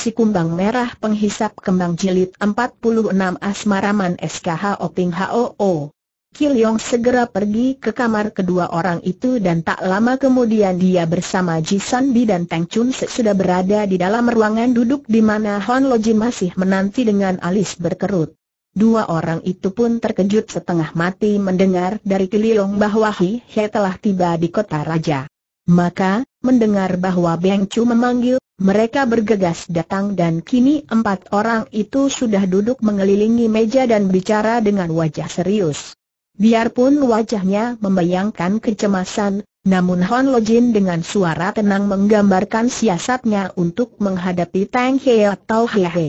Si Kumbang Merah Penghisap Kembang Jilid 46 Asmaraman SKH Oping HOO Yong segera pergi ke kamar kedua orang itu dan tak lama kemudian dia bersama San Bi dan Teng Chun Se sudah berada di dalam ruangan duduk di mana Hon Lojin masih menanti dengan alis berkerut. Dua orang itu pun terkejut setengah mati mendengar dari Yong bahwa Hi He telah tiba di kota raja. Maka, mendengar bahwa Beng Chu memanggil, mereka bergegas datang dan kini empat orang itu sudah duduk mengelilingi meja dan bicara dengan wajah serius. Biarpun wajahnya membayangkan kecemasan, namun Hon Lo Jin dengan suara tenang menggambarkan siasatnya untuk menghadapi Tang He atau He He.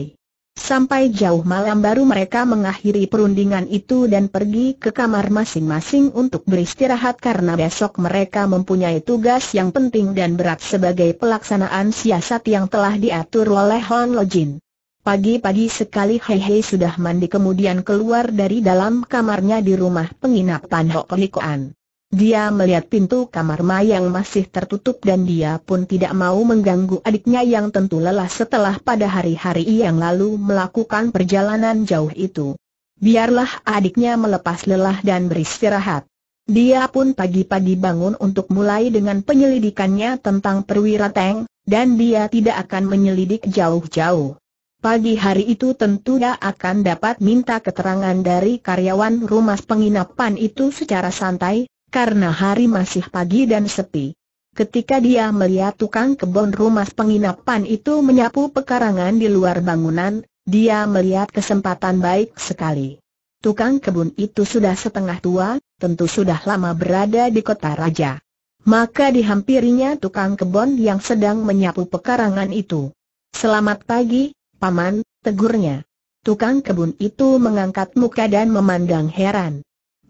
Sampai jauh malam baru mereka mengakhiri perundingan itu dan pergi ke kamar masing-masing untuk beristirahat karena besok mereka mempunyai tugas yang penting dan berat sebagai pelaksanaan siasat yang telah diatur oleh Hon Lojin. Pagi-pagi sekali Hei Hei sudah mandi kemudian keluar dari dalam kamarnya di rumah penginapan Hok Likoan. Dia melihat pintu kamar Mayang masih tertutup dan dia pun tidak mau mengganggu adiknya yang tentu lelah setelah pada hari-hari yang lalu melakukan perjalanan jauh itu. Biarlah adiknya melepas lelah dan beristirahat. Dia pun pagi-pagi bangun untuk mulai dengan penyelidikannya tentang perwira Teng, dan dia tidak akan menyelidik jauh-jauh. Pagi hari itu tentu dia akan dapat minta keterangan dari karyawan rumah penginapan itu secara santai, karena hari masih pagi dan sepi. Ketika dia melihat tukang kebun rumah penginapan itu menyapu pekarangan di luar bangunan, dia melihat kesempatan baik sekali. Tukang kebun itu sudah setengah tua, tentu sudah lama berada di kota raja. Maka dihampirinya tukang kebun yang sedang menyapu pekarangan itu. Selamat pagi, Paman, tegurnya. Tukang kebun itu mengangkat muka dan memandang heran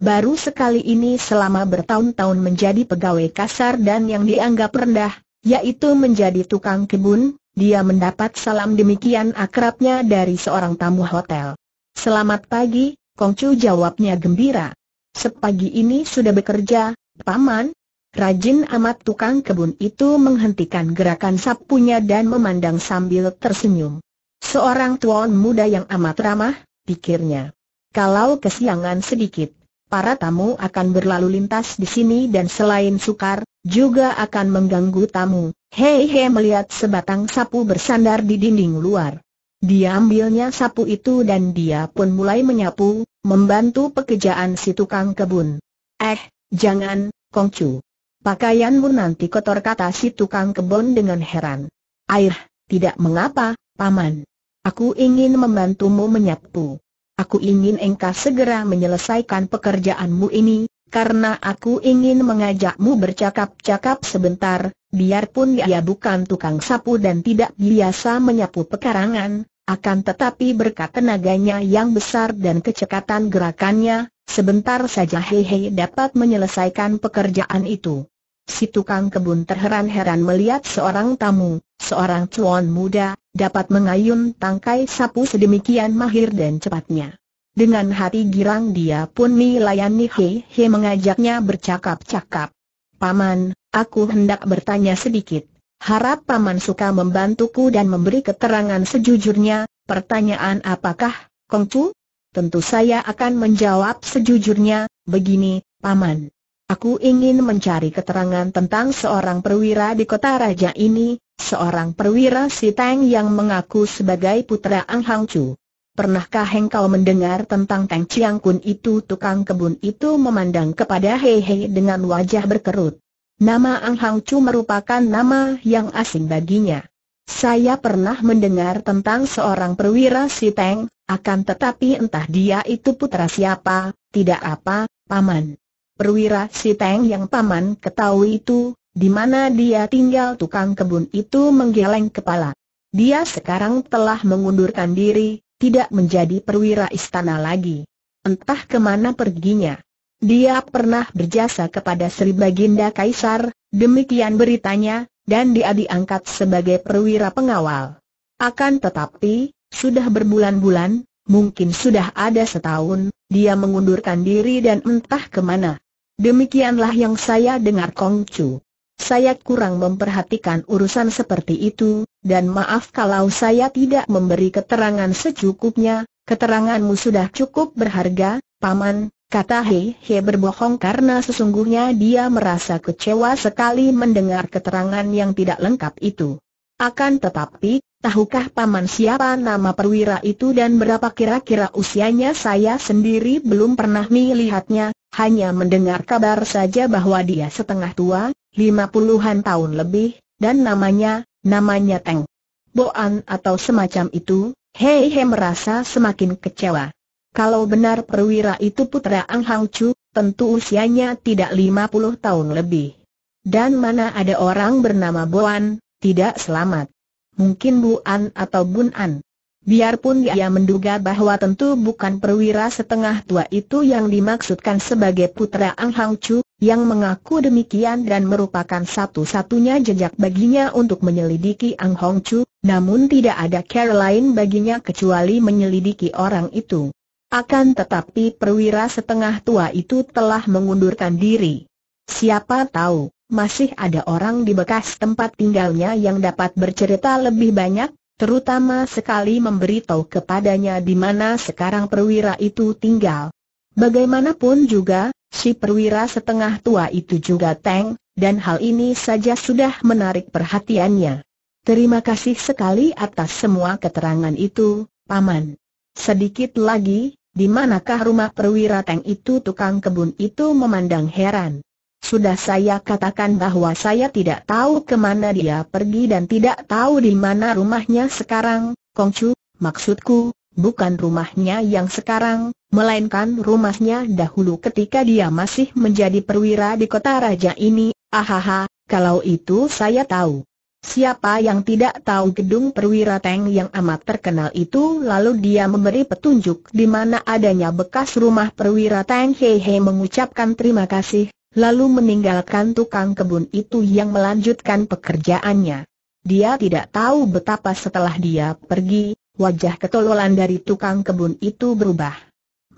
baru sekali ini selama bertahun-tahun menjadi pegawai kasar dan yang dianggap rendah, yaitu menjadi tukang kebun, dia mendapat salam demikian akrabnya dari seorang tamu hotel. Selamat pagi, Kongcu jawabnya gembira. Sepagi ini sudah bekerja, Paman. Rajin amat tukang kebun itu menghentikan gerakan sapunya dan memandang sambil tersenyum. Seorang tuan muda yang amat ramah, pikirnya. Kalau kesiangan sedikit, para tamu akan berlalu lintas di sini dan selain sukar, juga akan mengganggu tamu. Hei Hei melihat sebatang sapu bersandar di dinding luar. Dia ambilnya sapu itu dan dia pun mulai menyapu, membantu pekerjaan si tukang kebun. Eh, jangan, Kongcu. Pakaianmu nanti kotor kata si tukang kebun dengan heran. Air, tidak mengapa, Paman. Aku ingin membantumu menyapu aku ingin engkau segera menyelesaikan pekerjaanmu ini, karena aku ingin mengajakmu bercakap-cakap sebentar, biarpun ia bukan tukang sapu dan tidak biasa menyapu pekarangan, akan tetapi berkat tenaganya yang besar dan kecekatan gerakannya, sebentar saja Hehe dapat menyelesaikan pekerjaan itu. Si tukang kebun terheran-heran melihat seorang tamu, seorang cuan muda, dapat mengayun tangkai sapu sedemikian mahir dan cepatnya. Dengan hati girang dia pun melayani He He mengajaknya bercakap-cakap. Paman, aku hendak bertanya sedikit. Harap Paman suka membantuku dan memberi keterangan sejujurnya, pertanyaan apakah, Kongcu? Tentu saya akan menjawab sejujurnya, begini, Paman. Aku ingin mencari keterangan tentang seorang perwira di kota raja ini, seorang perwira si Tang yang mengaku sebagai putra Ang Hang Chu. Pernahkah engkau mendengar tentang Tang Chiang Kun itu tukang kebun itu memandang kepada Hei Hei dengan wajah berkerut. Nama Ang Hang Chu merupakan nama yang asing baginya. Saya pernah mendengar tentang seorang perwira si Tang, akan tetapi entah dia itu putra siapa, tidak apa, paman perwira si Teng yang paman ketahui itu, di mana dia tinggal tukang kebun itu menggeleng kepala. Dia sekarang telah mengundurkan diri, tidak menjadi perwira istana lagi. Entah kemana perginya. Dia pernah berjasa kepada Sri Baginda Kaisar, demikian beritanya, dan dia diangkat sebagai perwira pengawal. Akan tetapi, sudah berbulan-bulan, Mungkin sudah ada setahun, dia mengundurkan diri dan entah kemana. Demikianlah yang saya dengar Kong Chu. Saya kurang memperhatikan urusan seperti itu, dan maaf kalau saya tidak memberi keterangan secukupnya, keteranganmu sudah cukup berharga, Paman, kata He He berbohong karena sesungguhnya dia merasa kecewa sekali mendengar keterangan yang tidak lengkap itu. Akan tetapi, Tahukah paman siapa nama perwira itu dan berapa kira-kira usianya saya sendiri belum pernah melihatnya, hanya mendengar kabar saja bahwa dia setengah tua, lima puluhan tahun lebih, dan namanya, namanya Teng. Boan atau semacam itu, Hei hei merasa semakin kecewa. Kalau benar perwira itu putra Ang Hang Chu, tentu usianya tidak lima puluh tahun lebih. Dan mana ada orang bernama Boan, tidak selamat mungkin Bu An atau Bun An. Biarpun dia menduga bahwa tentu bukan perwira setengah tua itu yang dimaksudkan sebagai putra Ang Hang Chu, yang mengaku demikian dan merupakan satu-satunya jejak baginya untuk menyelidiki Ang Hong Chu, namun tidak ada care lain baginya kecuali menyelidiki orang itu. Akan tetapi perwira setengah tua itu telah mengundurkan diri. Siapa tahu, masih ada orang di bekas tempat tinggalnya yang dapat bercerita lebih banyak, terutama sekali memberitahu kepadanya di mana sekarang perwira itu tinggal. Bagaimanapun juga, si perwira setengah tua itu juga Teng, dan hal ini saja sudah menarik perhatiannya. Terima kasih sekali atas semua keterangan itu, Paman. Sedikit lagi, di manakah rumah perwira Teng itu tukang kebun itu memandang heran. Sudah saya katakan bahwa saya tidak tahu kemana dia pergi dan tidak tahu di mana rumahnya sekarang, Kongcu, maksudku, bukan rumahnya yang sekarang, melainkan rumahnya dahulu ketika dia masih menjadi perwira di kota raja ini, ahaha, kalau itu saya tahu. Siapa yang tidak tahu gedung perwira Teng yang amat terkenal itu lalu dia memberi petunjuk di mana adanya bekas rumah perwira Teng hehe mengucapkan terima kasih lalu meninggalkan tukang kebun itu yang melanjutkan pekerjaannya. Dia tidak tahu betapa setelah dia pergi, wajah ketololan dari tukang kebun itu berubah.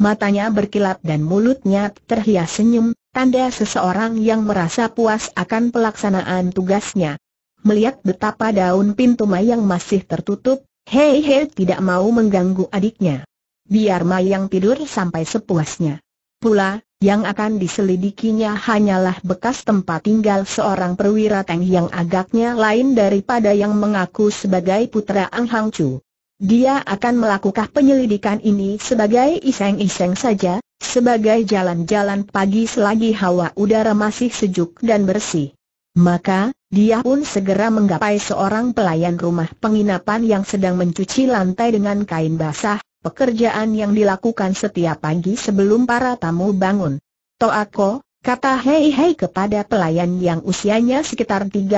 Matanya berkilat dan mulutnya terhias senyum, tanda seseorang yang merasa puas akan pelaksanaan tugasnya. Melihat betapa daun pintu mayang masih tertutup, Hei Hei tidak mau mengganggu adiknya. Biar mayang tidur sampai sepuasnya. Pula, yang akan diselidikinya hanyalah bekas tempat tinggal seorang perwira Teng yang agaknya lain daripada yang mengaku sebagai putra Ang Hang Chu. Dia akan melakukan penyelidikan ini sebagai iseng-iseng saja, sebagai jalan-jalan pagi selagi hawa udara masih sejuk dan bersih. Maka, dia pun segera menggapai seorang pelayan rumah penginapan yang sedang mencuci lantai dengan kain basah, pekerjaan yang dilakukan setiap pagi sebelum para tamu bangun. Toako, kata Hei Hei kepada pelayan yang usianya sekitar 30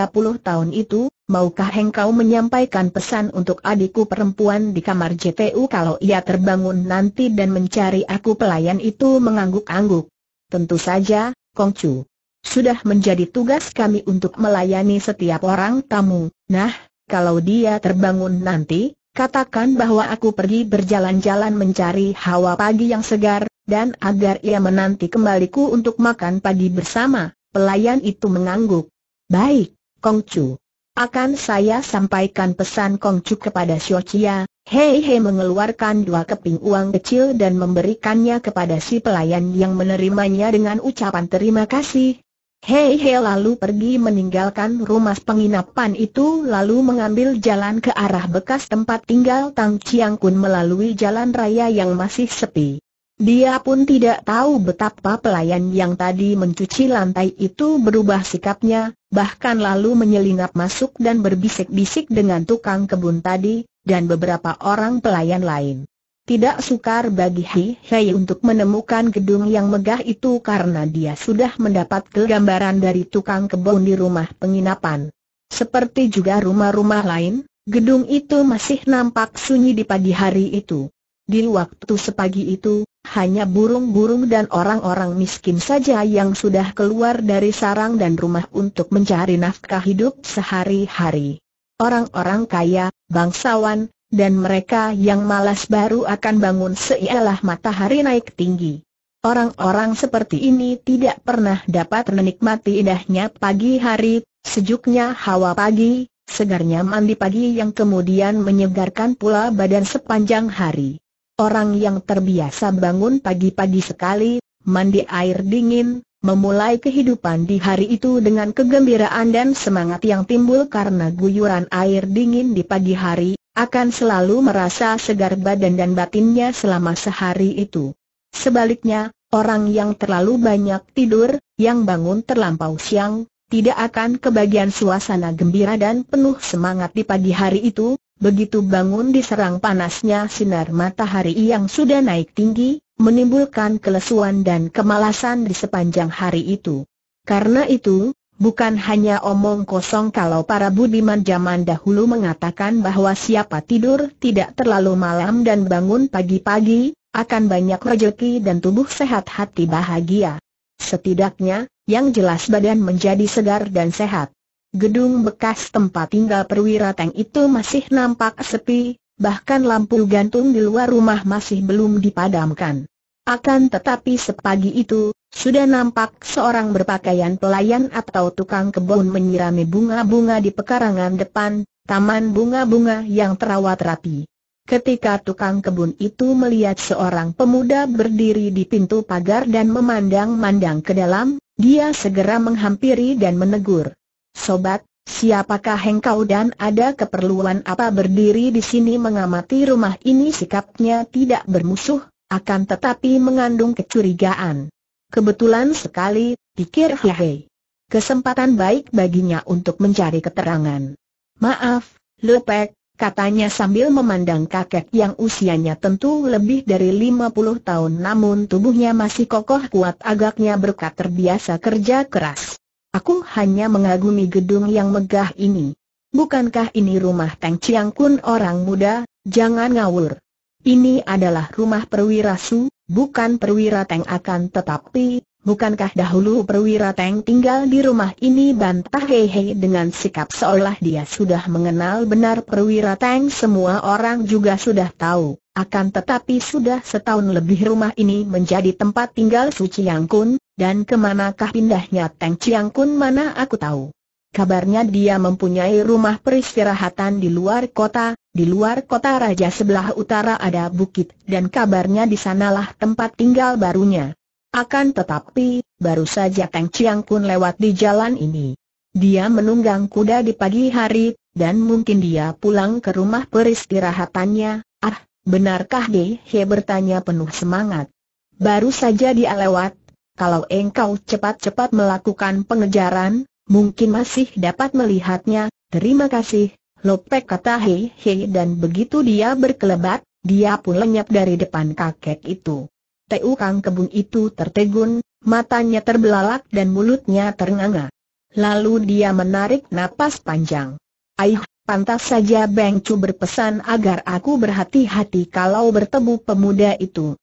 tahun itu, maukah engkau menyampaikan pesan untuk adikku perempuan di kamar JTU kalau ia terbangun nanti dan mencari aku pelayan itu mengangguk-angguk. Tentu saja, Kongcu. Sudah menjadi tugas kami untuk melayani setiap orang tamu, nah, kalau dia terbangun nanti, Katakan bahwa aku pergi berjalan-jalan mencari hawa pagi yang segar, dan agar ia menanti kembaliku untuk makan pagi bersama. Pelayan itu mengangguk. Baik, Kongcu. Akan saya sampaikan pesan Kongcu kepada Xiao Chia, Hei Hei mengeluarkan dua keping uang kecil dan memberikannya kepada si pelayan yang menerimanya dengan ucapan terima kasih, Hei Hei lalu pergi meninggalkan rumah penginapan itu lalu mengambil jalan ke arah bekas tempat tinggal Tang Chiang Kun melalui jalan raya yang masih sepi. Dia pun tidak tahu betapa pelayan yang tadi mencuci lantai itu berubah sikapnya, bahkan lalu menyelinap masuk dan berbisik-bisik dengan tukang kebun tadi, dan beberapa orang pelayan lain. Tidak sukar bagi Hi Hei untuk menemukan gedung yang megah itu karena dia sudah mendapat gambaran dari tukang kebun di rumah penginapan. Seperti juga rumah-rumah lain, gedung itu masih nampak sunyi di pagi hari itu. Di waktu sepagi itu, hanya burung-burung dan orang-orang miskin saja yang sudah keluar dari sarang dan rumah untuk mencari nafkah hidup sehari-hari. Orang-orang kaya, bangsawan, dan mereka yang malas baru akan bangun seialah matahari naik tinggi. Orang-orang seperti ini tidak pernah dapat menikmati indahnya pagi hari, sejuknya hawa pagi, segarnya mandi pagi yang kemudian menyegarkan pula badan sepanjang hari. Orang yang terbiasa bangun pagi-pagi sekali, mandi air dingin, memulai kehidupan di hari itu dengan kegembiraan dan semangat yang timbul karena guyuran air dingin di pagi hari, akan selalu merasa segar badan dan batinnya selama sehari itu. Sebaliknya, orang yang terlalu banyak tidur, yang bangun terlampau siang, tidak akan kebagian suasana gembira dan penuh semangat di pagi hari itu, begitu bangun diserang panasnya sinar matahari yang sudah naik tinggi, menimbulkan kelesuan dan kemalasan di sepanjang hari itu. Karena itu, Bukan hanya omong kosong kalau para budiman zaman dahulu mengatakan bahwa siapa tidur tidak terlalu malam dan bangun pagi-pagi, akan banyak rejeki dan tubuh sehat hati bahagia. Setidaknya, yang jelas badan menjadi segar dan sehat. Gedung bekas tempat tinggal perwira tank itu masih nampak sepi, bahkan lampu gantung di luar rumah masih belum dipadamkan. Akan tetapi sepagi itu, sudah nampak seorang berpakaian pelayan atau tukang kebun menyirami bunga-bunga di pekarangan depan, taman bunga-bunga yang terawat rapi. Ketika tukang kebun itu melihat seorang pemuda berdiri di pintu pagar dan memandang-mandang ke dalam, dia segera menghampiri dan menegur. Sobat, siapakah engkau dan ada keperluan apa berdiri di sini mengamati rumah ini sikapnya tidak bermusuh, akan tetapi mengandung kecurigaan. Kebetulan sekali, pikir Hei. Kesempatan baik baginya untuk mencari keterangan. Maaf, Lepek, katanya sambil memandang kakek yang usianya tentu lebih dari 50 tahun namun tubuhnya masih kokoh kuat agaknya berkat terbiasa kerja keras. Aku hanya mengagumi gedung yang megah ini. Bukankah ini rumah Teng Chiang Kun orang muda? Jangan ngawur. Ini adalah rumah perwira Su, bukan perwira Teng akan tetapi, bukankah dahulu perwira Teng tinggal di rumah ini bantah hehe dengan sikap seolah dia sudah mengenal benar perwira Teng semua orang juga sudah tahu. Akan tetapi sudah setahun lebih rumah ini menjadi tempat tinggal Su Chiang Kun, dan kemanakah pindahnya Teng Chiang mana aku tahu. Kabarnya dia mempunyai rumah peristirahatan di luar kota, di luar kota raja sebelah utara ada bukit, dan kabarnya di sanalah tempat tinggal barunya. Akan tetapi, baru saja Kang Chiang Kun lewat di jalan ini. Dia menunggang kuda di pagi hari, dan mungkin dia pulang ke rumah peristirahatannya. Ah, benarkah Ge He bertanya penuh semangat. Baru saja dia lewat, kalau engkau cepat-cepat melakukan pengejaran, mungkin masih dapat melihatnya, terima kasih, Lopek kata hei, dan begitu dia berkelebat, dia pun lenyap dari depan kakek itu. Teu Kang Kebun itu tertegun, matanya terbelalak dan mulutnya ternganga. Lalu dia menarik napas panjang. Aih, pantas saja Beng Chu berpesan agar aku berhati-hati kalau bertemu pemuda itu.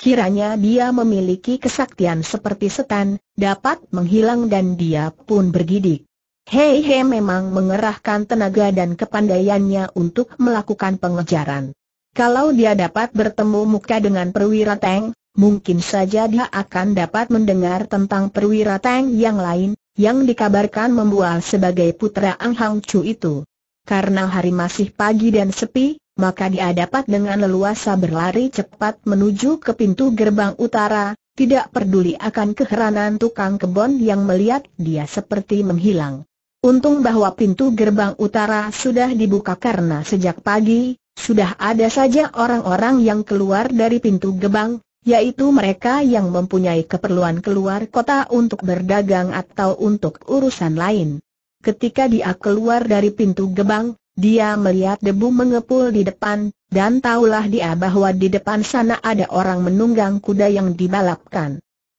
Kiranya dia memiliki kesaktian seperti setan, dapat menghilang dan dia pun bergidik. Hei He memang mengerahkan tenaga dan kepandaiannya untuk melakukan pengejaran. Kalau dia dapat bertemu muka dengan perwira Teng, mungkin saja dia akan dapat mendengar tentang perwira Teng yang lain, yang dikabarkan membual sebagai putra Ang Hang Chu itu. Karena hari masih pagi dan sepi, maka dia dapat dengan leluasa berlari cepat menuju ke pintu gerbang utara, tidak peduli akan keheranan tukang kebon yang melihat dia seperti menghilang. Untung bahwa pintu gerbang utara sudah dibuka karena sejak pagi, sudah ada saja orang-orang yang keluar dari pintu gerbang, yaitu mereka yang mempunyai keperluan keluar kota untuk berdagang atau untuk urusan lain. Ketika dia keluar dari pintu gerbang, dia melihat debu mengepul di depan, dan taulah dia bahwa di depan sana ada orang menunggang kuda yang dibalapkan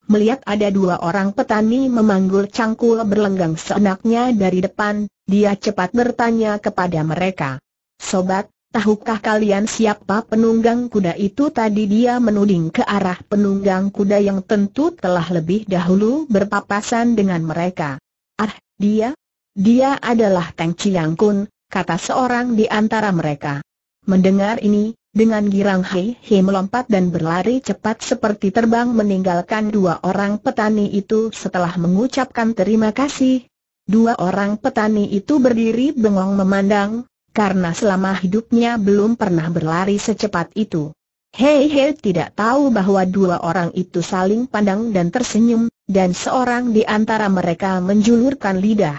melihat ada dua orang petani memanggul cangkul berlenggang seenaknya dari depan, dia cepat bertanya kepada mereka. Sobat, tahukah kalian siapa penunggang kuda itu tadi dia menuding ke arah penunggang kuda yang tentu telah lebih dahulu berpapasan dengan mereka. Ah, dia? Dia adalah Teng Chiang Kun, kata seorang di antara mereka. Mendengar ini, dengan girang Hei Hei melompat dan berlari cepat seperti terbang meninggalkan dua orang petani itu setelah mengucapkan terima kasih. Dua orang petani itu berdiri bengong memandang, karena selama hidupnya belum pernah berlari secepat itu. Hei Hei tidak tahu bahwa dua orang itu saling pandang dan tersenyum, dan seorang di antara mereka menjulurkan lidah.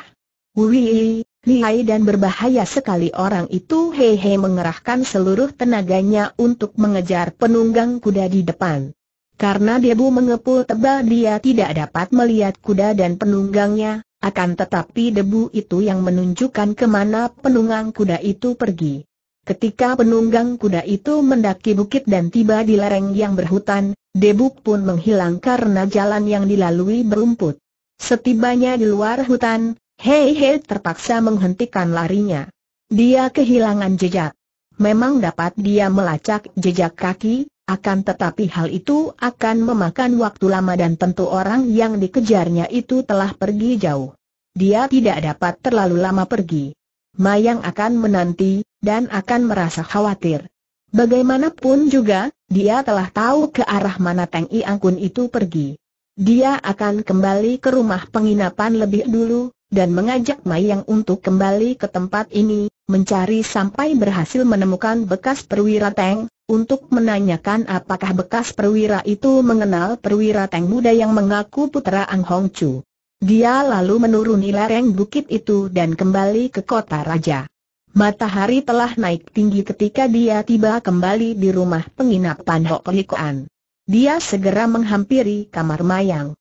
Wih, lihai dan berbahaya sekali orang itu hehe mengerahkan seluruh tenaganya untuk mengejar penunggang kuda di depan. Karena debu mengepul tebal dia tidak dapat melihat kuda dan penunggangnya, akan tetapi debu itu yang menunjukkan kemana penunggang kuda itu pergi. Ketika penunggang kuda itu mendaki bukit dan tiba di lereng yang berhutan, debu pun menghilang karena jalan yang dilalui berumput. Setibanya di luar hutan, Hei Hei terpaksa menghentikan larinya. Dia kehilangan jejak. Memang dapat dia melacak jejak kaki, akan tetapi hal itu akan memakan waktu lama dan tentu orang yang dikejarnya itu telah pergi jauh. Dia tidak dapat terlalu lama pergi. Mayang akan menanti, dan akan merasa khawatir. Bagaimanapun juga, dia telah tahu ke arah mana Teng Angkun itu pergi. Dia akan kembali ke rumah penginapan lebih dulu, dan mengajak Mayang untuk kembali ke tempat ini, mencari sampai berhasil menemukan bekas perwira Teng, untuk menanyakan apakah bekas perwira itu mengenal perwira Teng muda yang mengaku putra Ang Hong Chu. Dia lalu menuruni lereng bukit itu dan kembali ke kota raja. Matahari telah naik tinggi ketika dia tiba kembali di rumah penginapan Hok Likuan. Dia segera menghampiri kamar Mayang.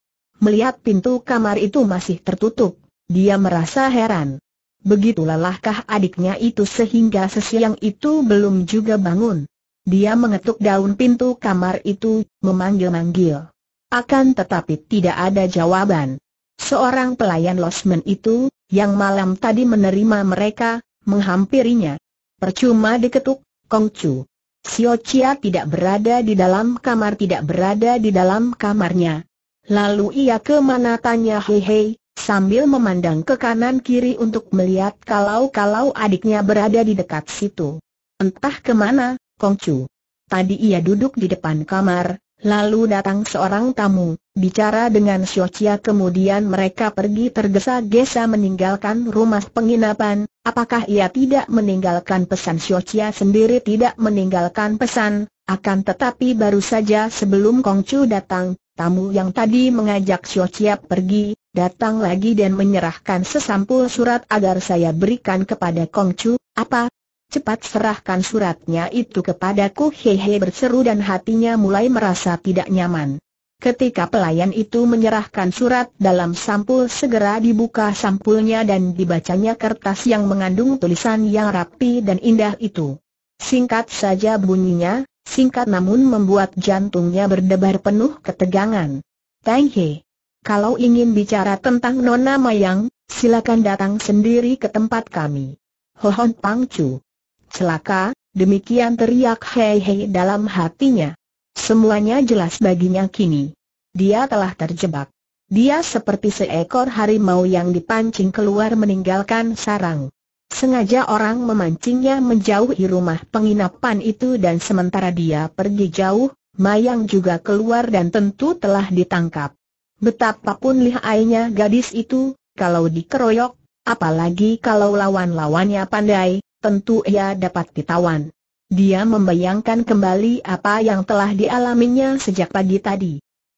Melihat pintu kamar itu masih tertutup, dia merasa heran. Begitu lelahkah adiknya itu sehingga sesiang itu belum juga bangun. Dia mengetuk daun pintu kamar itu, memanggil-manggil. Akan tetapi tidak ada jawaban. Seorang pelayan losmen itu, yang malam tadi menerima mereka, menghampirinya. Percuma diketuk, Kongcu. Sio Chia tidak berada di dalam kamar tidak berada di dalam kamarnya. Lalu ia kemana tanya Hei Hei, sambil memandang ke kanan kiri untuk melihat kalau-kalau adiknya berada di dekat situ. Entah kemana, Kongcu. Tadi ia duduk di depan kamar, lalu datang seorang tamu, bicara dengan Xiochia kemudian mereka pergi tergesa-gesa meninggalkan rumah penginapan, apakah ia tidak meninggalkan pesan Xiochia sendiri tidak meninggalkan pesan, akan tetapi baru saja sebelum Kongcu datang, tamu yang tadi mengajak Xiochia pergi, datang lagi dan menyerahkan sesampul surat agar saya berikan kepada Kong Chu, apa? Cepat serahkan suratnya itu kepadaku hehe berseru dan hatinya mulai merasa tidak nyaman. Ketika pelayan itu menyerahkan surat dalam sampul segera dibuka sampulnya dan dibacanya kertas yang mengandung tulisan yang rapi dan indah itu. Singkat saja bunyinya, singkat namun membuat jantungnya berdebar penuh ketegangan. Tang kalau ingin bicara tentang Nona Mayang, silakan datang sendiri ke tempat kami. Hohon Pangcu. Celaka, demikian teriak Hei Hei dalam hatinya. Semuanya jelas baginya kini. Dia telah terjebak. Dia seperti seekor harimau yang dipancing keluar meninggalkan sarang. Sengaja orang memancingnya menjauhi rumah penginapan itu dan sementara dia pergi jauh, Mayang juga keluar dan tentu telah ditangkap. Betapapun lihainya gadis itu, kalau dikeroyok, apalagi kalau lawan-lawannya pandai, tentu ia dapat ditawan. Dia membayangkan kembali apa yang telah dialaminya sejak pagi tadi.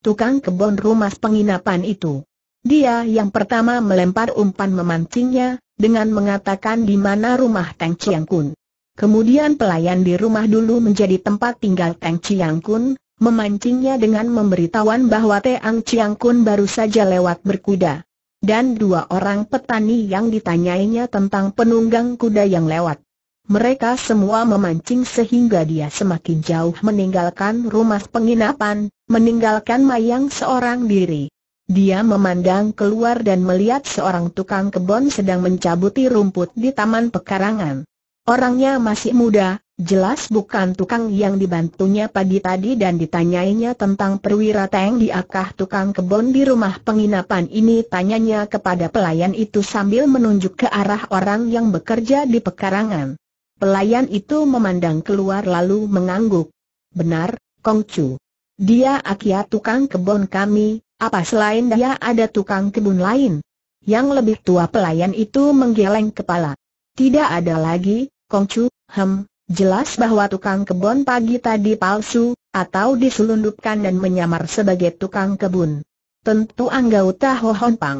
Tukang kebun rumah penginapan itu. Dia yang pertama melempar umpan memancingnya, dengan mengatakan di mana rumah Teng Chiang Kun. Kemudian pelayan di rumah dulu menjadi tempat tinggal Teng Chiang Kun, memancingnya dengan memberitahuan bahwa Teang Chiang Kun baru saja lewat berkuda. Dan dua orang petani yang ditanyainya tentang penunggang kuda yang lewat. Mereka semua memancing sehingga dia semakin jauh meninggalkan rumah penginapan, meninggalkan Mayang seorang diri. Dia memandang keluar dan melihat seorang tukang kebun sedang mencabuti rumput di taman pekarangan. Orangnya masih muda, jelas bukan tukang yang dibantunya pagi tadi dan ditanyainya tentang perwira Teng diakah tukang kebun di rumah penginapan ini tanyanya kepada pelayan itu sambil menunjuk ke arah orang yang bekerja di pekarangan. Pelayan itu memandang keluar lalu mengangguk. Benar, Kong Chu. Dia akia tukang kebun kami, apa selain dia ada tukang kebun lain? Yang lebih tua pelayan itu menggeleng kepala. Tidak ada lagi, Kongcu, hem, jelas bahwa tukang kebun pagi tadi palsu, atau diselundupkan dan menyamar sebagai tukang kebun. Tentu anggota Hohon Pang.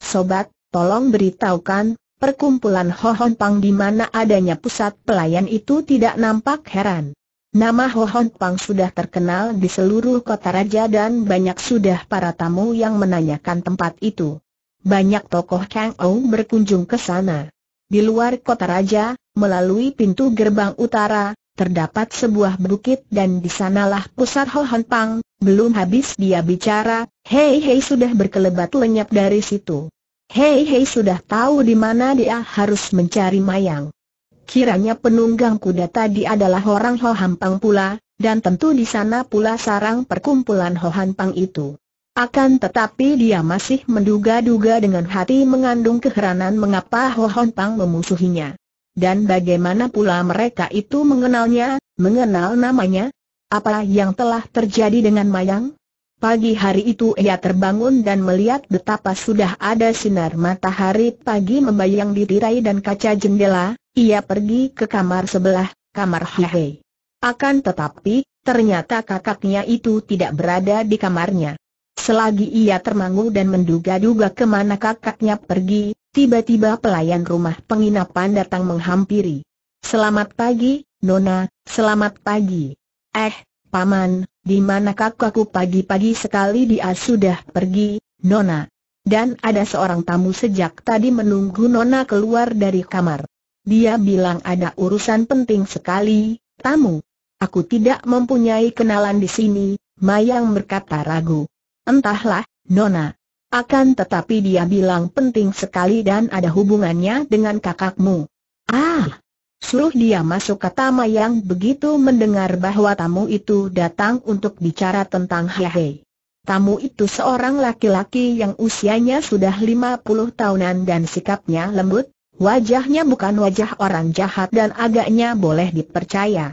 Sobat, tolong beritahukan, perkumpulan hon Pang di mana adanya pusat pelayan itu tidak nampak heran. Nama hon Pang sudah terkenal di seluruh kota raja dan banyak sudah para tamu yang menanyakan tempat itu. Banyak tokoh Kang Ou berkunjung ke sana. Di luar kota raja, melalui pintu gerbang utara, terdapat sebuah bukit dan di sanalah pusat Hohan Pang, belum habis dia bicara, Hei Hei sudah berkelebat lenyap dari situ. Hei Hei sudah tahu di mana dia harus mencari Mayang. Kiranya penunggang kuda tadi adalah orang Hohan Pang pula, dan tentu di sana pula sarang perkumpulan Hohan Pang itu. Akan tetapi dia masih menduga-duga dengan hati mengandung keheranan mengapa Hohan Pang memusuhinya. Dan bagaimana pula mereka itu mengenalnya, mengenal namanya? Apa yang telah terjadi dengan Mayang? Pagi hari itu ia terbangun dan melihat betapa sudah ada sinar matahari pagi membayang di tirai dan kaca jendela, ia pergi ke kamar sebelah, kamar Hehe. Akan tetapi, ternyata kakaknya itu tidak berada di kamarnya. Selagi ia termangu dan menduga-duga kemana kakaknya pergi, Tiba-tiba pelayan rumah penginapan datang menghampiri. Selamat pagi, Nona, selamat pagi. Eh, Paman, di mana kakakku pagi-pagi sekali dia sudah pergi, Nona? Dan ada seorang tamu sejak tadi menunggu Nona keluar dari kamar. Dia bilang ada urusan penting sekali, tamu. Aku tidak mempunyai kenalan di sini, Mayang berkata ragu. Entahlah, Nona, akan tetapi dia bilang penting sekali dan ada hubungannya dengan kakakmu. Ah! Suruh dia masuk kata Mayang begitu mendengar bahwa tamu itu datang untuk bicara tentang Hehe. Tamu itu seorang laki-laki yang usianya sudah 50 tahunan dan sikapnya lembut, wajahnya bukan wajah orang jahat dan agaknya boleh dipercaya.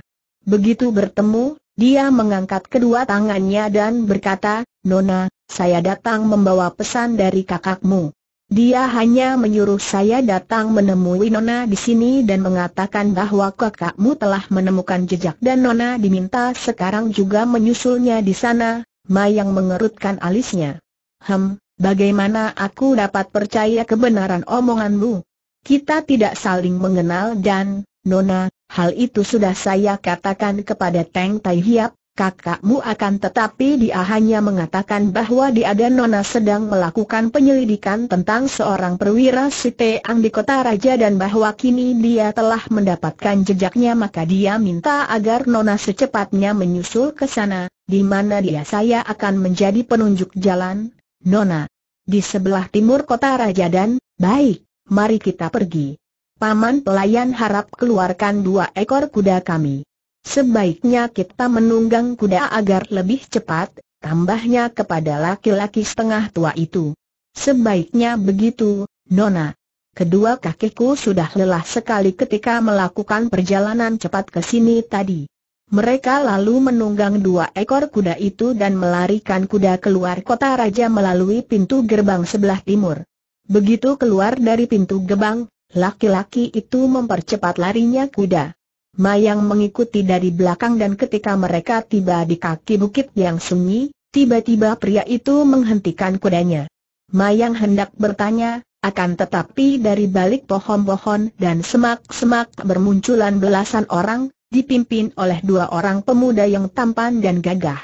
Begitu bertemu, dia mengangkat kedua tangannya dan berkata, Nona, saya datang membawa pesan dari kakakmu. Dia hanya menyuruh saya datang menemui Nona di sini dan mengatakan bahwa kakakmu telah menemukan jejak dan Nona diminta sekarang juga menyusulnya di sana, Mayang mengerutkan alisnya. Hem, bagaimana aku dapat percaya kebenaran omonganmu? Kita tidak saling mengenal dan, Nona, hal itu sudah saya katakan kepada Teng Tai Hiap, kakakmu akan tetapi dia hanya mengatakan bahwa dia dan Nona sedang melakukan penyelidikan tentang seorang perwira Siteang di kota Raja dan bahwa kini dia telah mendapatkan jejaknya maka dia minta agar Nona secepatnya menyusul ke sana, di mana dia saya akan menjadi penunjuk jalan, Nona. Di sebelah timur kota Raja dan, baik, mari kita pergi. Paman pelayan harap keluarkan dua ekor kuda kami. Sebaiknya kita menunggang kuda agar lebih cepat, tambahnya kepada laki-laki setengah tua itu. Sebaiknya begitu, Nona. Kedua kakiku sudah lelah sekali ketika melakukan perjalanan cepat ke sini tadi. Mereka lalu menunggang dua ekor kuda itu dan melarikan kuda keluar kota raja melalui pintu gerbang sebelah timur. Begitu keluar dari pintu gerbang, laki-laki itu mempercepat larinya kuda. Mayang mengikuti dari belakang dan ketika mereka tiba di kaki bukit yang sunyi, tiba-tiba pria itu menghentikan kudanya. Mayang hendak bertanya, akan tetapi dari balik pohon-pohon dan semak-semak bermunculan belasan orang, dipimpin oleh dua orang pemuda yang tampan dan gagah.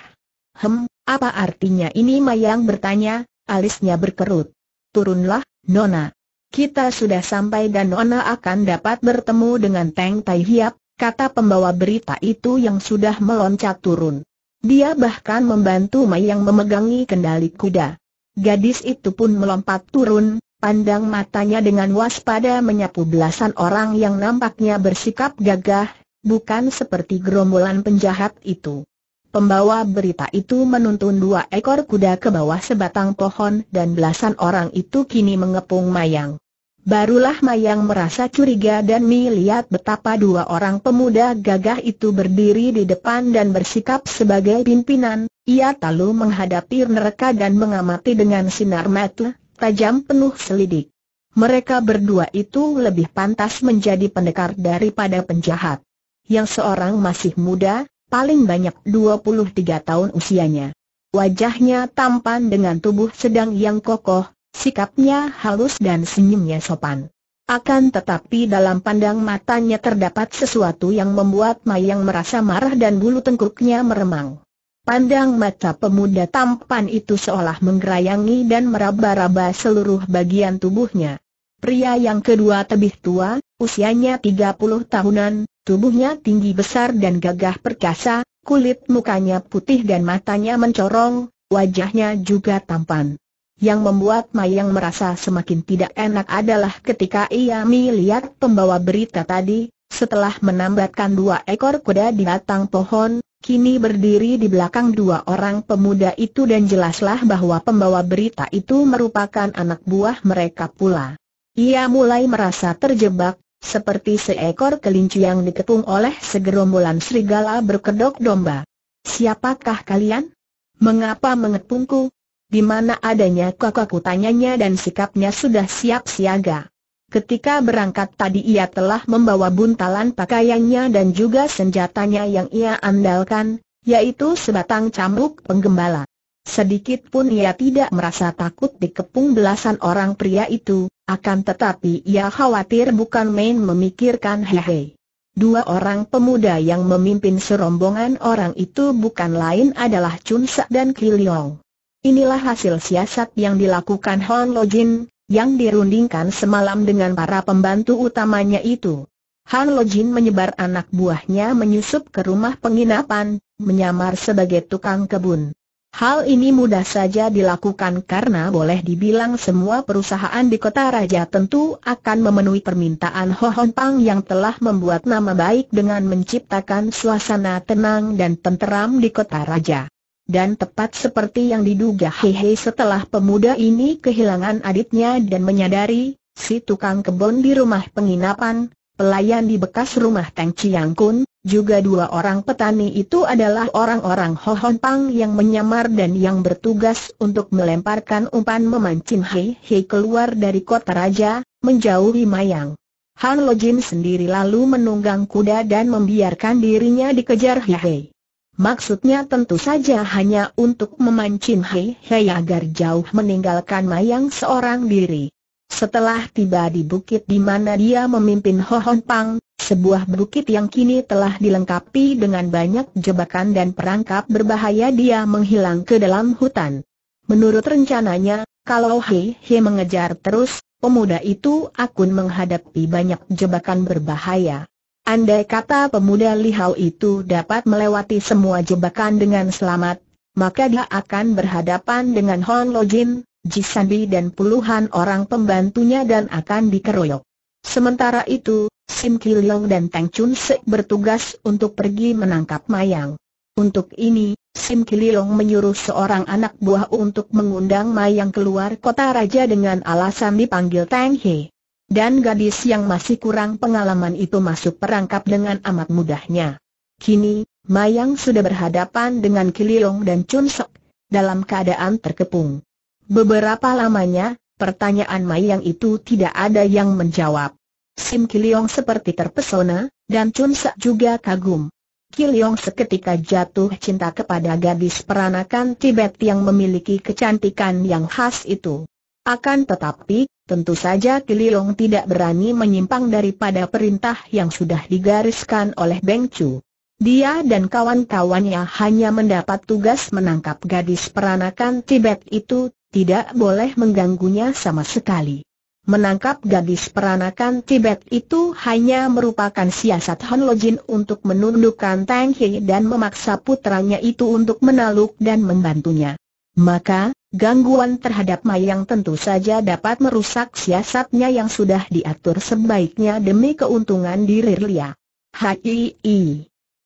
Hem, apa artinya ini Mayang bertanya, alisnya berkerut. Turunlah, Nona. Kita sudah sampai dan Nona akan dapat bertemu dengan Teng Tai Hiap, kata pembawa berita itu yang sudah meloncat turun. Dia bahkan membantu Mai yang memegangi kendali kuda. Gadis itu pun melompat turun, pandang matanya dengan waspada menyapu belasan orang yang nampaknya bersikap gagah, bukan seperti gerombolan penjahat itu. Pembawa berita itu menuntun dua ekor kuda ke bawah sebatang pohon dan belasan orang itu kini mengepung Mayang. Barulah Mayang merasa curiga dan melihat betapa dua orang pemuda gagah itu berdiri di depan dan bersikap sebagai pimpinan. Ia lalu menghadapi neraka dan mengamati dengan sinar mata tajam penuh selidik. Mereka berdua itu lebih pantas menjadi pendekar daripada penjahat. Yang seorang masih muda, paling banyak 23 tahun usianya. Wajahnya tampan dengan tubuh sedang yang kokoh, Sikapnya halus dan senyumnya sopan. Akan tetapi dalam pandang matanya terdapat sesuatu yang membuat Mayang merasa marah dan bulu tengkuknya meremang. Pandang mata pemuda tampan itu seolah menggerayangi dan meraba-raba seluruh bagian tubuhnya. Pria yang kedua tebih tua, usianya 30 tahunan, tubuhnya tinggi besar dan gagah perkasa, kulit mukanya putih dan matanya mencorong, wajahnya juga tampan. Yang membuat Mayang merasa semakin tidak enak adalah ketika ia melihat pembawa berita tadi, setelah menambatkan dua ekor kuda di batang pohon, kini berdiri di belakang dua orang pemuda itu dan jelaslah bahwa pembawa berita itu merupakan anak buah mereka pula. Ia mulai merasa terjebak, seperti seekor kelinci yang diketung oleh segerombolan serigala berkedok domba. Siapakah kalian? Mengapa mengepungku? di mana adanya kakakku tanyanya dan sikapnya sudah siap siaga. Ketika berangkat tadi ia telah membawa buntalan pakaiannya dan juga senjatanya yang ia andalkan, yaitu sebatang cambuk penggembala. Sedikit pun ia tidak merasa takut dikepung belasan orang pria itu, akan tetapi ia khawatir bukan main memikirkan hehe. Dua orang pemuda yang memimpin serombongan orang itu bukan lain adalah Chun Sa dan Kiliong. Inilah hasil siasat yang dilakukan Hon Lojin yang dirundingkan semalam dengan para pembantu utamanya itu. Han Lojin menyebar anak buahnya menyusup ke rumah penginapan, menyamar sebagai tukang kebun. Hal ini mudah saja dilakukan karena boleh dibilang semua perusahaan di kota raja tentu akan memenuhi permintaan Ho Hon Pang yang telah membuat nama baik dengan menciptakan suasana tenang dan tenteram di kota raja dan tepat seperti yang diduga Hehe setelah pemuda ini kehilangan adiknya dan menyadari, si tukang kebun di rumah penginapan, pelayan di bekas rumah Tang Chiang Kun, juga dua orang petani itu adalah orang-orang Hohon Pang yang menyamar dan yang bertugas untuk melemparkan umpan memancing Hehe keluar dari kota raja, menjauhi Mayang. Han Lo Jin sendiri lalu menunggang kuda dan membiarkan dirinya dikejar Hehe. Maksudnya tentu saja hanya untuk memancing Hei Hei agar jauh meninggalkan Mayang seorang diri. Setelah tiba di bukit di mana dia memimpin Hohon Pang, sebuah bukit yang kini telah dilengkapi dengan banyak jebakan dan perangkap berbahaya dia menghilang ke dalam hutan. Menurut rencananya, kalau Hei Hei mengejar terus, pemuda itu akan menghadapi banyak jebakan berbahaya. Andai kata pemuda lihau itu dapat melewati semua jebakan dengan selamat, maka dia akan berhadapan dengan Hon Lo Jin, Sanbi dan puluhan orang pembantunya dan akan dikeroyok. Sementara itu, Sim Kilong dan Tang Chun Sek bertugas untuk pergi menangkap Mayang. Untuk ini, Sim Kilong menyuruh seorang anak buah untuk mengundang Mayang keluar kota raja dengan alasan dipanggil Tang He. Dan gadis yang masih kurang pengalaman itu masuk perangkap dengan amat mudahnya. Kini, Mayang sudah berhadapan dengan Kiliong dan Chun Sok, dalam keadaan terkepung. Beberapa lamanya, pertanyaan Mayang itu tidak ada yang menjawab. Sim Kiliong seperti terpesona, dan Chun Sok juga kagum. Kiliong seketika jatuh cinta kepada gadis peranakan Tibet yang memiliki kecantikan yang khas itu. Akan tetapi, Tentu saja Kililong tidak berani menyimpang daripada perintah yang sudah digariskan oleh Beng Chu. Dia dan kawan-kawannya hanya mendapat tugas menangkap gadis peranakan Tibet itu, tidak boleh mengganggunya sama sekali. Menangkap gadis peranakan Tibet itu hanya merupakan siasat Han Lojin untuk menundukkan Tang He dan memaksa putranya itu untuk menaluk dan membantunya. Maka, Gangguan terhadap Mayang tentu saja dapat merusak siasatnya yang sudah diatur sebaiknya demi keuntungan diri Lia. Hai,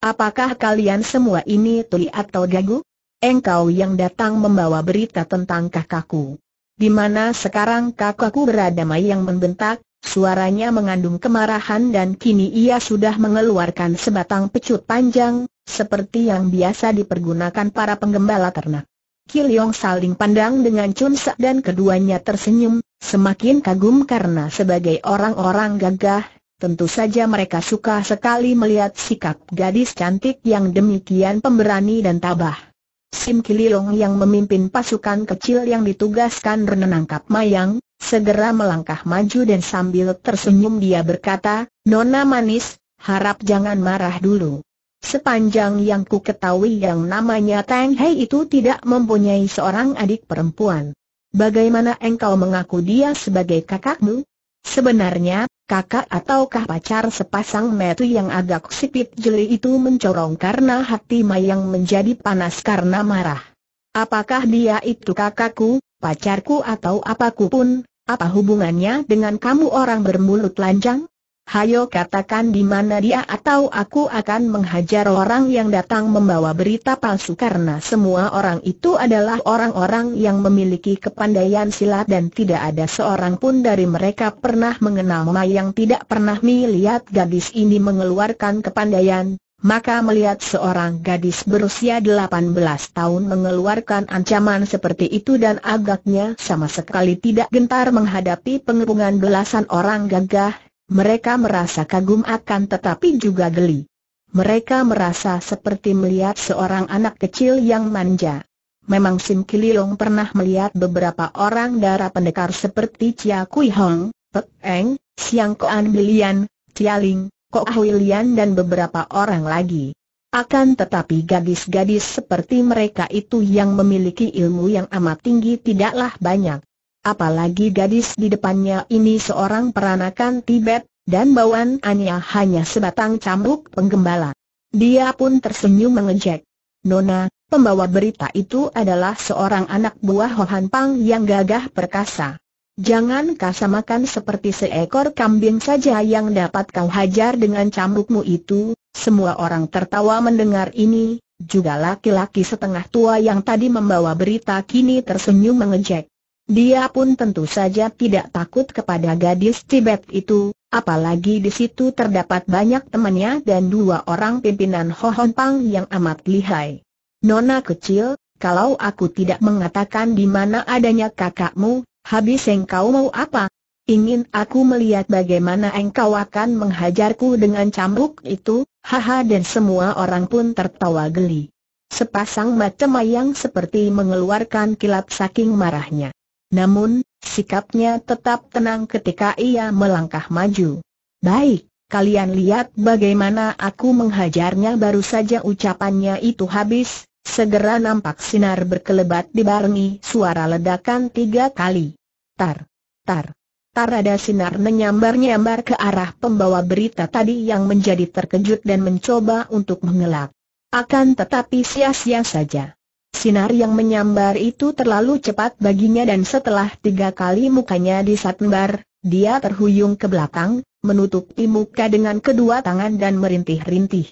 apakah kalian semua ini tuli atau gagu? Engkau yang datang membawa berita tentang kakakku. Di mana sekarang kakakku berada Mayang membentak, suaranya mengandung kemarahan dan kini ia sudah mengeluarkan sebatang pecut panjang, seperti yang biasa dipergunakan para penggembala ternak. Kiliong saling pandang dengan Chun Sak dan keduanya tersenyum, semakin kagum karena sebagai orang-orang gagah, tentu saja mereka suka sekali melihat sikap gadis cantik yang demikian pemberani dan tabah. Sim Kiliong yang memimpin pasukan kecil yang ditugaskan menangkap Mayang, segera melangkah maju dan sambil tersenyum dia berkata, Nona manis, harap jangan marah dulu. Sepanjang yang ku ketahui yang namanya Tang Hei itu tidak mempunyai seorang adik perempuan. Bagaimana engkau mengaku dia sebagai kakakmu? Sebenarnya, kakak ataukah pacar sepasang metu yang agak sipit jeli itu mencorong karena hati Mayang menjadi panas karena marah. Apakah dia itu kakakku, pacarku atau apaku pun, apa hubungannya dengan kamu orang bermulut lanjang? Hayo katakan di mana dia atau aku akan menghajar orang yang datang membawa berita palsu karena semua orang itu adalah orang-orang yang memiliki kepandaian silat dan tidak ada seorang pun dari mereka pernah mengenal yang tidak pernah melihat gadis ini mengeluarkan kepandaian. Maka melihat seorang gadis berusia 18 tahun mengeluarkan ancaman seperti itu dan agaknya sama sekali tidak gentar menghadapi pengepungan belasan orang gagah, mereka merasa kagum akan tetapi juga geli. Mereka merasa seperti melihat seorang anak kecil yang manja. Memang Sim Kililong pernah melihat beberapa orang darah pendekar seperti Chia Kui Hong, Pek Eng, Siang Koan Bilian, Chia Ling, Kok Hui Lian dan beberapa orang lagi. Akan tetapi gadis-gadis seperti mereka itu yang memiliki ilmu yang amat tinggi tidaklah banyak. Apalagi gadis di depannya ini seorang peranakan Tibet, dan bawaan Anya hanya sebatang cambuk penggembala. Dia pun tersenyum mengejek. Nona, pembawa berita itu adalah seorang anak buah Hohan Pang yang gagah perkasa. Jangan kau samakan seperti seekor kambing saja yang dapat kau hajar dengan cambukmu itu. Semua orang tertawa mendengar ini, juga laki-laki setengah tua yang tadi membawa berita kini tersenyum mengejek. Dia pun tentu saja tidak takut kepada gadis Tibet itu, apalagi di situ terdapat banyak temannya dan dua orang pimpinan Hohon Pang yang amat lihai. Nona kecil, kalau aku tidak mengatakan di mana adanya kakakmu, habis engkau mau apa? Ingin aku melihat bagaimana engkau akan menghajarku dengan cambuk itu, haha dan semua orang pun tertawa geli. Sepasang mata mayang seperti mengeluarkan kilat saking marahnya. Namun, sikapnya tetap tenang ketika ia melangkah maju. Baik, kalian lihat bagaimana aku menghajarnya baru saja ucapannya itu habis, segera nampak sinar berkelebat dibarengi suara ledakan tiga kali. Tar, tar, tar ada sinar menyambar-nyambar ke arah pembawa berita tadi yang menjadi terkejut dan mencoba untuk mengelak. Akan tetapi sia-sia saja. Sinar yang menyambar itu terlalu cepat baginya dan setelah tiga kali mukanya disambar, dia terhuyung ke belakang, menutupi muka dengan kedua tangan dan merintih-rintih.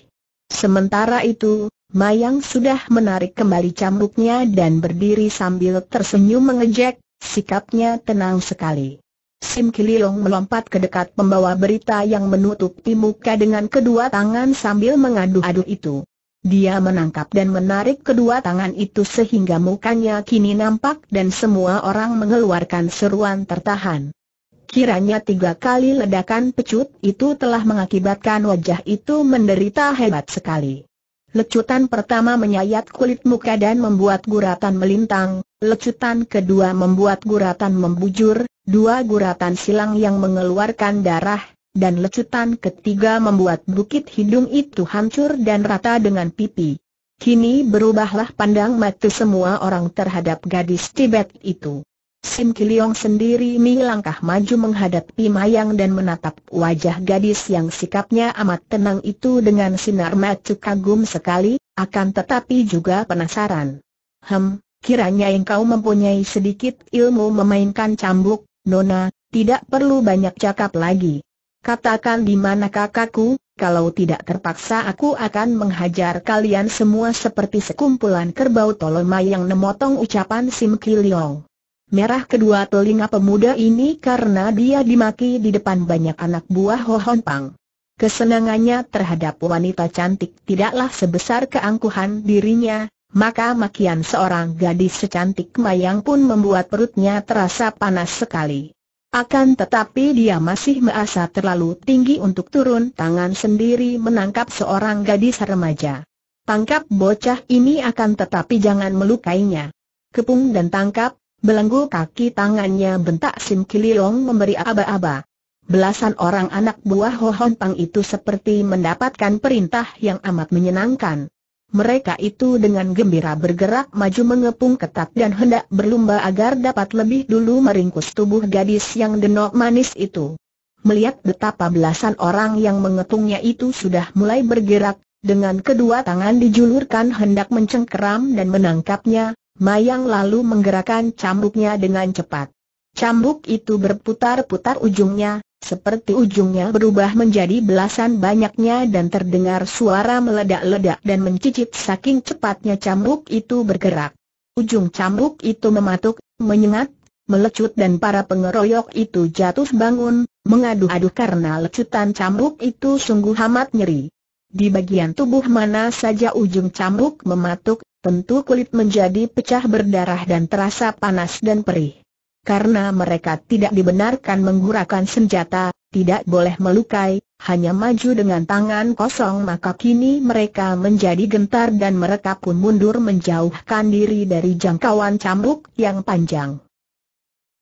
Sementara itu, Mayang sudah menarik kembali cambuknya dan berdiri sambil tersenyum mengejek, sikapnya tenang sekali. Sim Kililong melompat ke dekat pembawa berita yang menutupi muka dengan kedua tangan sambil mengadu-adu itu. Dia menangkap dan menarik kedua tangan itu sehingga mukanya kini nampak dan semua orang mengeluarkan seruan tertahan. Kiranya tiga kali ledakan pecut itu telah mengakibatkan wajah itu menderita hebat sekali. Lecutan pertama menyayat kulit muka dan membuat guratan melintang, lecutan kedua membuat guratan membujur, dua guratan silang yang mengeluarkan darah, dan lecutan ketiga membuat bukit hidung itu hancur dan rata dengan pipi. Kini berubahlah pandang mata semua orang terhadap gadis Tibet itu. Sim Kiliong sendiri melangkah maju menghadapi Mayang dan menatap wajah gadis yang sikapnya amat tenang itu dengan sinar mata kagum sekali, akan tetapi juga penasaran. Hem, kiranya engkau mempunyai sedikit ilmu memainkan cambuk, Nona, tidak perlu banyak cakap lagi. Katakan di mana kakakku, kalau tidak terpaksa aku akan menghajar kalian semua seperti sekumpulan kerbau tolong yang memotong ucapan Sim Kiliong. Merah kedua telinga pemuda ini karena dia dimaki di depan banyak anak buah Ho Hon Pang. Kesenangannya terhadap wanita cantik tidaklah sebesar keangkuhan dirinya, maka makian seorang gadis secantik Mayang pun membuat perutnya terasa panas sekali. Akan tetapi dia masih merasa terlalu tinggi untuk turun tangan sendiri menangkap seorang gadis remaja. Tangkap bocah ini akan tetapi jangan melukainya. Kepung dan tangkap, belenggu kaki tangannya bentak Sim Kililong memberi aba-aba. Belasan orang anak buah Ho Hon Pang itu seperti mendapatkan perintah yang amat menyenangkan mereka itu dengan gembira bergerak maju mengepung ketat dan hendak berlumba agar dapat lebih dulu meringkus tubuh gadis yang denok manis itu. Melihat betapa belasan orang yang mengepungnya itu sudah mulai bergerak, dengan kedua tangan dijulurkan hendak mencengkeram dan menangkapnya, Mayang lalu menggerakkan cambuknya dengan cepat. Cambuk itu berputar-putar ujungnya, seperti ujungnya berubah menjadi belasan banyaknya dan terdengar suara meledak-ledak dan mencicit saking cepatnya cambuk itu bergerak. Ujung cambuk itu mematuk, menyengat, melecut dan para pengeroyok itu jatuh bangun, mengadu-adu karena lecutan cambuk itu sungguh amat nyeri. Di bagian tubuh mana saja ujung cambuk mematuk, tentu kulit menjadi pecah berdarah dan terasa panas dan perih karena mereka tidak dibenarkan menggunakan senjata, tidak boleh melukai, hanya maju dengan tangan kosong maka kini mereka menjadi gentar dan mereka pun mundur menjauhkan diri dari jangkauan cambuk yang panjang.